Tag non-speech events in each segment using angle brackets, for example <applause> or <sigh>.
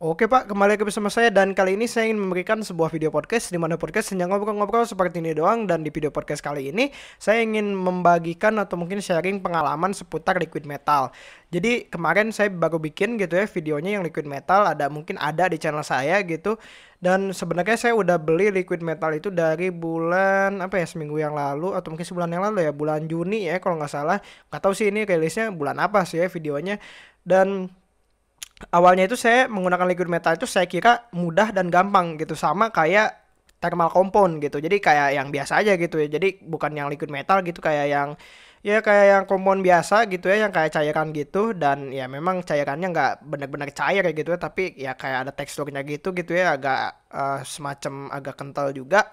Oke Pak, kembali lagi bersama saya dan kali ini saya ingin memberikan sebuah video podcast di mana podcast hanya ngobrol-ngobrol seperti ini doang dan di video podcast kali ini saya ingin membagikan atau mungkin sharing pengalaman seputar liquid metal. Jadi kemarin saya baru bikin gitu ya videonya yang liquid metal ada mungkin ada di channel saya gitu dan sebenarnya saya udah beli liquid metal itu dari bulan apa ya seminggu yang lalu atau mungkin sebulan yang lalu ya bulan Juni ya kalau nggak salah nggak tahu sih ini rilisnya bulan apa sih ya videonya dan awalnya itu saya menggunakan liquid metal itu saya kira mudah dan gampang gitu sama kayak thermal compound gitu jadi kayak yang biasa aja gitu ya jadi bukan yang liquid metal gitu kayak yang ya kayak yang compound biasa gitu ya yang kayak cairan gitu dan ya memang cairannya nggak benar-benar cair ya gitu ya tapi ya kayak ada teksturnya gitu gitu ya agak uh, semacam agak kental juga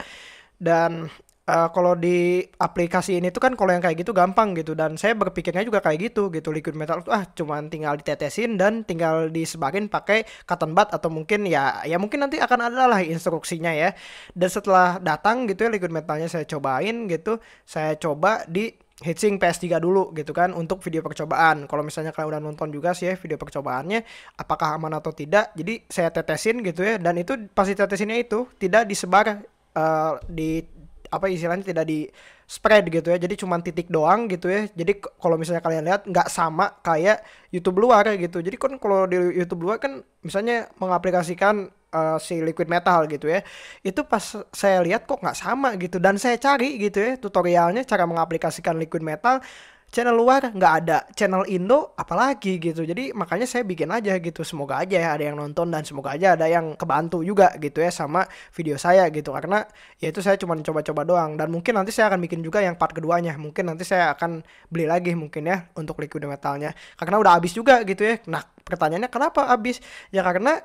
dan uh, kalau di aplikasi ini tuh kan kalau yang kayak gitu gampang gitu dan saya berpikirnya juga kayak gitu gitu liquid metal tuh ah cuman tinggal ditetesin dan tinggal disebarin pakai cotton bud atau mungkin ya ya mungkin nanti akan ada lah instruksinya ya dan setelah datang gitu ya liquid metalnya saya cobain gitu saya coba di heatsink PS3 dulu gitu kan untuk video percobaan. Kalau misalnya kalian udah nonton juga sih ya video percobaannya apakah aman atau tidak. Jadi saya tetesin gitu ya dan itu pasti tetesinnya itu tidak disebar uh, di apa istilahnya tidak di spread gitu ya. Jadi cuma titik doang gitu ya. Jadi kalau misalnya kalian lihat nggak sama kayak YouTube luar gitu. Jadi kan kalau di YouTube luar kan misalnya mengaplikasikan uh, si liquid metal gitu ya itu pas saya lihat kok nggak sama gitu dan saya cari gitu ya tutorialnya cara mengaplikasikan liquid metal channel luar nggak ada channel Indo apalagi gitu jadi makanya saya bikin aja gitu semoga aja ya ada yang nonton dan semoga aja ada yang kebantu juga gitu ya sama video saya gitu karena ya itu saya cuma coba-coba doang dan mungkin nanti saya akan bikin juga yang part keduanya mungkin nanti saya akan beli lagi mungkin ya untuk liquid metalnya karena udah habis juga gitu ya nah pertanyaannya kenapa habis ya karena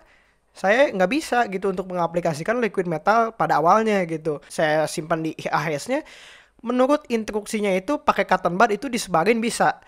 saya nggak bisa gitu untuk mengaplikasikan liquid metal pada awalnya gitu saya simpan di AHS-nya menurut instruksinya itu pakai cotton bud itu disebarin bisa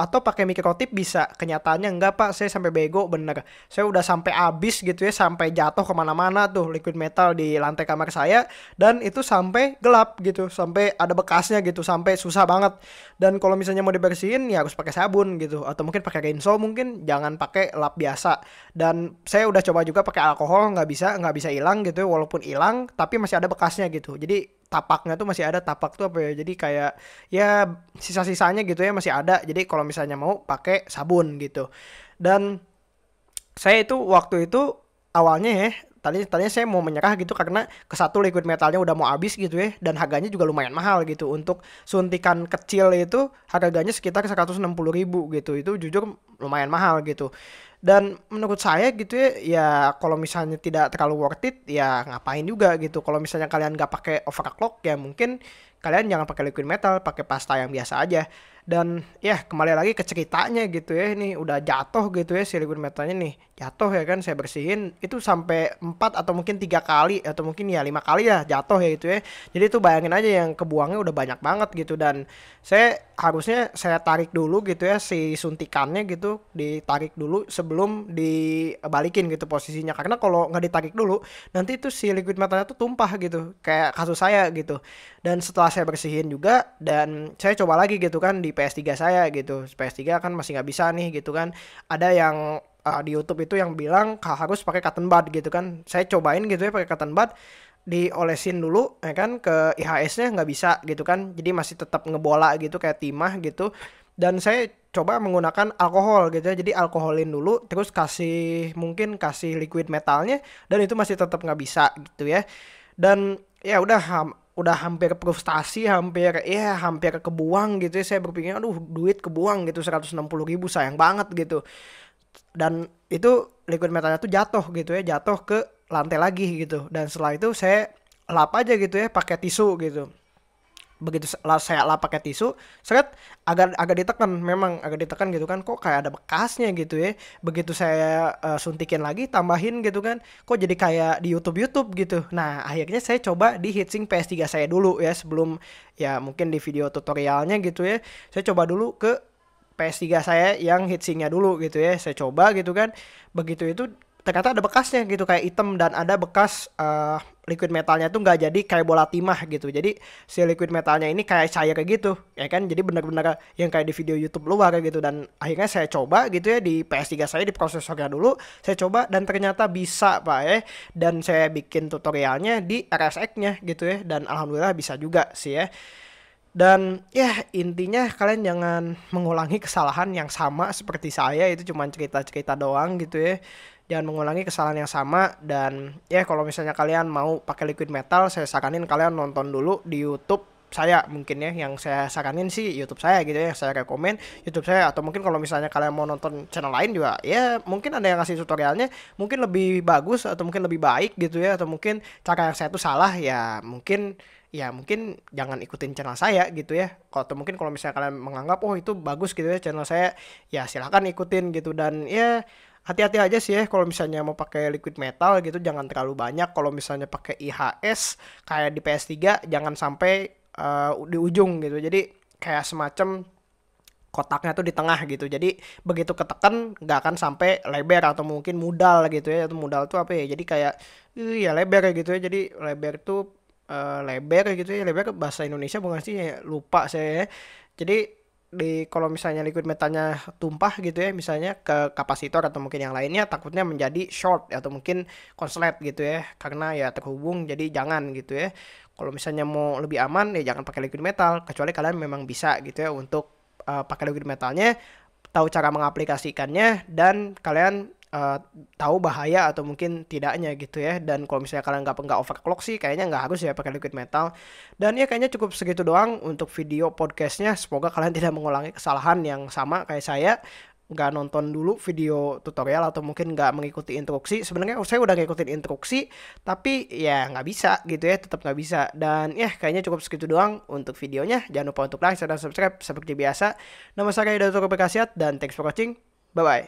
atau pakai mikrotip bisa kenyataannya enggak pak saya sampai bego bener saya udah sampai abis gitu ya sampai jatuh kemana-mana tuh liquid metal di lantai kamar saya dan itu sampai gelap gitu sampai ada bekasnya gitu sampai susah banget dan kalau misalnya mau dibersihin ya harus pakai sabun gitu atau mungkin pakai rinso mungkin jangan pakai lap biasa dan saya udah coba juga pakai alkohol nggak bisa nggak bisa hilang gitu ya, walaupun hilang tapi masih ada bekasnya gitu jadi tapaknya tuh masih ada tapak tuh apa ya jadi kayak ya sisa-sisanya gitu ya masih ada jadi kalau misalnya mau pakai sabun gitu dan saya itu waktu itu awalnya ya tadi tadinya saya mau menyerah gitu karena ke satu liquid metalnya udah mau habis gitu ya dan harganya juga lumayan mahal gitu untuk suntikan kecil itu harganya sekitar 160 ribu gitu itu jujur lumayan mahal gitu dan menurut saya gitu ya ya kalau misalnya tidak terlalu worth it ya ngapain juga gitu kalau misalnya kalian nggak pakai overclock ya mungkin kalian jangan pakai liquid metal pakai pasta yang biasa aja dan ya kembali lagi ke ceritanya gitu ya ini udah jatuh gitu ya si liquid metalnya nih jatuh ya kan saya bersihin itu sampai 4 atau mungkin tiga kali atau mungkin ya lima kali ya jatuh ya gitu ya jadi itu bayangin aja yang kebuangnya udah banyak banget gitu dan saya harusnya saya tarik dulu gitu ya si suntikannya gitu ditarik dulu sebelum dibalikin gitu posisinya karena kalau nggak ditarik dulu nanti itu si liquid metalnya tuh tumpah gitu kayak kasus saya gitu dan setelah saya bersihin juga dan saya coba lagi gitu kan di PS3 saya gitu PS3 kan masih nggak bisa nih gitu kan ada yang uh, di YouTube itu yang bilang harus pakai cotton bud gitu kan saya cobain gitu ya pakai cotton bud diolesin dulu ya kan ke IHS-nya nggak bisa gitu kan jadi masih tetap ngebola gitu kayak timah gitu dan saya coba menggunakan alkohol gitu ya jadi alkoholin dulu terus kasih mungkin kasih liquid metalnya dan itu masih tetap nggak bisa gitu ya dan ya udah udah hampir frustasi hampir ya hampir kebuang gitu ya saya berpikir aduh duit kebuang gitu seratus enam puluh ribu sayang banget gitu dan itu liquid metalnya tuh jatuh gitu ya jatuh ke lantai lagi gitu dan setelah itu saya lap aja gitu ya pakai tisu gitu begitu saya lap pakai tisu seret agak agak ditekan memang agak ditekan gitu kan kok kayak ada bekasnya gitu ya begitu saya uh, suntikin lagi tambahin gitu kan kok jadi kayak di YouTube YouTube gitu nah akhirnya saya coba di heatsink PS3 saya dulu ya sebelum ya mungkin di video tutorialnya gitu ya saya coba dulu ke PS3 saya yang heatsinknya dulu gitu ya saya coba gitu kan begitu itu ternyata ada bekasnya gitu kayak item dan ada bekas uh, liquid metalnya tuh nggak jadi kayak bola timah gitu jadi si liquid metalnya ini kayak cair kayak gitu ya kan jadi benar-benar yang kayak di video YouTube luar gitu dan akhirnya saya coba gitu ya di PS3 saya di prosesornya dulu saya coba dan ternyata bisa pak ya dan saya bikin tutorialnya di RSX-nya gitu ya dan alhamdulillah bisa juga sih ya dan ya intinya kalian jangan mengulangi kesalahan yang sama seperti saya itu cuma cerita-cerita doang gitu ya. Jangan mengulangi kesalahan yang sama dan ya kalau misalnya kalian mau pakai liquid metal saya saranin kalian nonton dulu di YouTube saya mungkin ya yang saya saranin sih YouTube saya gitu ya yang saya rekomen YouTube saya atau mungkin kalau misalnya kalian mau nonton channel lain juga ya mungkin ada yang ngasih tutorialnya mungkin lebih bagus atau mungkin lebih baik gitu ya atau mungkin cara yang saya itu salah ya mungkin ya mungkin jangan ikutin channel saya gitu ya. Kalau tuh mungkin kalau misalnya kalian menganggap oh itu bagus gitu ya channel saya, ya silahkan ikutin gitu dan ya hati-hati aja sih ya kalau misalnya mau pakai liquid metal gitu jangan terlalu banyak. Kalau misalnya pakai IHS kayak di PS3 jangan sampai uh, di ujung gitu. Jadi kayak semacam kotaknya tuh di tengah gitu jadi begitu ketekan nggak akan sampai lebar atau mungkin modal gitu ya atau modal tuh apa ya jadi kayak iya lebar gitu ya jadi lebar tuh uh, eh, leber gitu ya leber bahasa Indonesia bukan sih ya, lupa saya ya. jadi di kalau misalnya liquid metalnya tumpah gitu ya misalnya ke kapasitor atau mungkin yang lainnya takutnya menjadi short atau mungkin konslet gitu ya karena ya terhubung jadi jangan gitu ya kalau misalnya mau lebih aman ya jangan pakai liquid metal kecuali kalian memang bisa gitu ya untuk uh, pakai liquid metalnya tahu cara mengaplikasikannya dan kalian uh, tahu bahaya atau mungkin tidaknya gitu ya dan kalau misalnya kalian nggak nggak overclock sih kayaknya nggak harus ya pakai liquid metal dan ya kayaknya cukup segitu doang untuk video podcastnya semoga kalian <laughs> tidak mengulangi kesalahan yang sama kayak saya nggak nonton dulu video tutorial atau mungkin nggak mengikuti instruksi sebenarnya saya udah ngikutin instruksi tapi ya nggak bisa gitu ya tetap nggak bisa dan ya kayaknya cukup segitu doang untuk videonya jangan lupa untuk like share dan subscribe seperti biasa nama saya Dato Kepekasiat dan thanks for watching bye bye